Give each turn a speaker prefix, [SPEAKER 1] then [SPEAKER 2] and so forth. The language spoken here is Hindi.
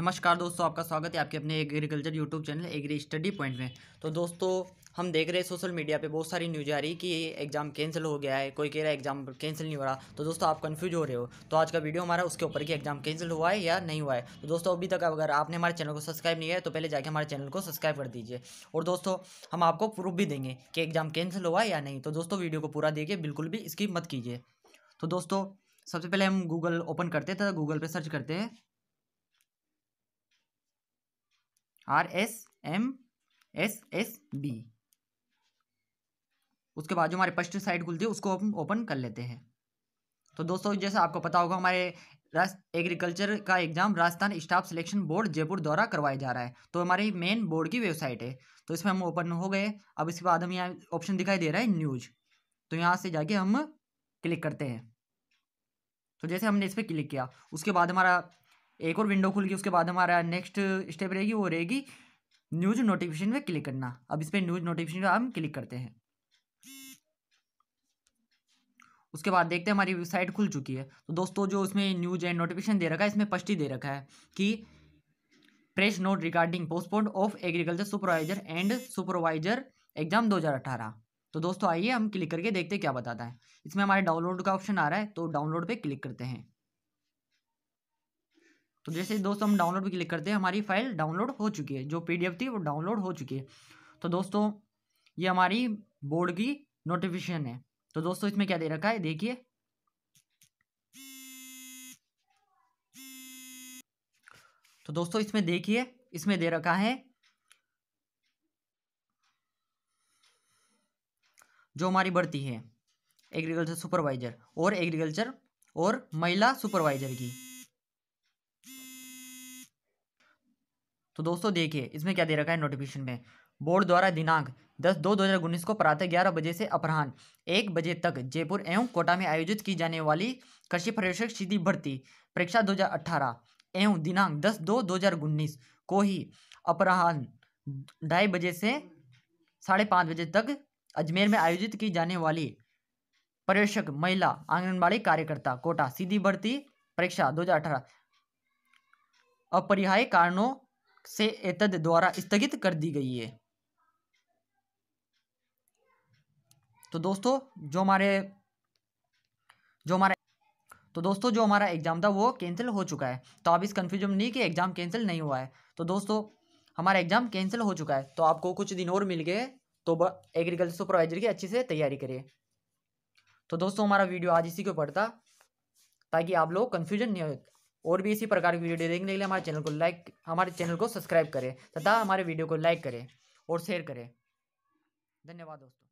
[SPEAKER 1] नमस्कार दोस्तों आपका स्वागत है आपके अपने agriculture YouTube channel Agri Study Point में तो दोस्तों हम देख रहे हैं सोशल मीडिया पे बहुत सारी न्यूज आ रही कि एग्ज़ाम कैंसिल हो गया है कोई कह रहा है एग्ज़ाम कैंसिल नहीं हो रहा तो दोस्तों आप कंफ्यूज हो रहे हो तो आज का वीडियो हमारा उसके ऊपर कि एग्ज़ाम कैंसिल हुआ है या नहीं हुआ है तो दोस्तों अभी तक अगर आपने हमारे चैनल को सब्सक्राइब नहीं किया तो पहले जाके हमारे चैनल को सब्सक्राइब कर दीजिए और दोस्तों हम आपको प्रूफ भी देंगे कि एग्ज़ाम कैंसिल हुआ है या नहीं तो दोस्तों वीडियो को पूरा देखिए बिल्कुल भी इसकी मत कीजिए तो दोस्तों सबसे पहले हम गूगल ओपन करते हैं तथा गूगल पर सर्च करते हैं R S M S S B उसके बाद जो हमारे साइड खुलती है उसको हम ओपन कर लेते हैं तो दोस्तों जैसा आपको पता होगा हमारे एग्रीकल्चर का exam Rajasthan staff selection board Jaipur द्वारा करवाया जा रहा है तो हमारी मेन बोर्ड की वेबसाइट है तो इसमें हम ओपन हो गए अब इसके बाद हम यहाँ ऑप्शन दिखाई दे रहा है न्यूज तो यहाँ से जाके हम क्लिक करते हैं तो जैसे हमने इस पर क्लिक किया उसके बाद हमारा एक और विंडो खुल गई उसके बाद हमारा नेक्स्ट स्टेप रहेगी वो रहेगी न्यूज नोटिफिकेशन पे क्लिक करना अब इस पर न्यूज नोटिफिकेशन पे हम क्लिक करते हैं उसके बाद देखते हैं हमारी वेबसाइट खुल चुकी है तो दोस्तों जो उसमें न्यूज एंड नोटिफिकेशन दे रखा है इसमें पष्टी दे रखा है कि press note regarding postpone of agriculture supervisor and supervisor exam 2018 तो दोस्तों आइए हम क्लिक करके देखते हैं क्या बताता है इसमें हमारे डाउनलोड का ऑप्शन आ रहा है तो डाउनलोड पर क्लिक करते हैं तो जैसे दोस्तों हम डाउनलोड पर क्लिक करते हैं हमारी फाइल डाउनलोड हो चुकी है जो पी थी वो डाउनलोड हो चुकी है तो दोस्तों ये हमारी बोर्ड की नोटिफिकेशन है तो दोस्तों इसमें क्या दे रखा है देखिए तो दोस्तों इसमें देखिए इसमें दे रखा है जो हमारी बढ़ती है एग्रीकल्चर सुपरवाइजर और एग्रीकल्चर और महिला सुपरवाइजर की तो दोस्तों देखिए इसमें क्या दे रखा है नोटिफिकेशन में बोर्ड द्वारा दिनांक दस दो दो हज़ार उन्नीस को प्रातः ग्यारह बजे से अपराह्न एक बजे तक जयपुर एवं कोटा में आयोजित की जाने वाली कृषि पर्यवेक्षक सीधी भर्ती परीक्षा 2018 एवं दिनांक दस दो दो हज़ार उन्नीस को ही अपराह्न ढाई बजे से साढ़े पाँच बजे तक अजमेर में आयोजित की जाने वाली पर्यवेक्षक महिला आंगनबाड़ी कार्यकर्ता कोटा सीधी भर्ती परीक्षा 2018 अपरिहाय कारणों से एतद द्वारा स्थगित कर दी गई है तो दोस्तों जो हमारे जो हमारे तो दोस्तों जो हमारा एग्ज़ाम था वो कैंसिल हो चुका है तो आप इस कन्फ्यूजन नहीं कि एग्ज़ाम कैंसिल नहीं हुआ है तो दोस्तों हमारा एग्ज़ाम कैंसिल हो चुका है तो आपको कुछ दिन और मिल गए तो एग्रीकल्चर सुपरवाइजर की अच्छी से तैयारी करिए तो दोस्तों हमारा वीडियो आज इसी के ऊपर था ताकि आप लोग कन्फ्यूजन नहीं हो और भी इसी प्रकार की वीडियो देखने के लिए हमारे चैनल को लाइक हमारे चैनल को सब्सक्राइब करें तथा हमारे वीडियो को लाइक करें और शेयर करें धन्यवाद दोस्तों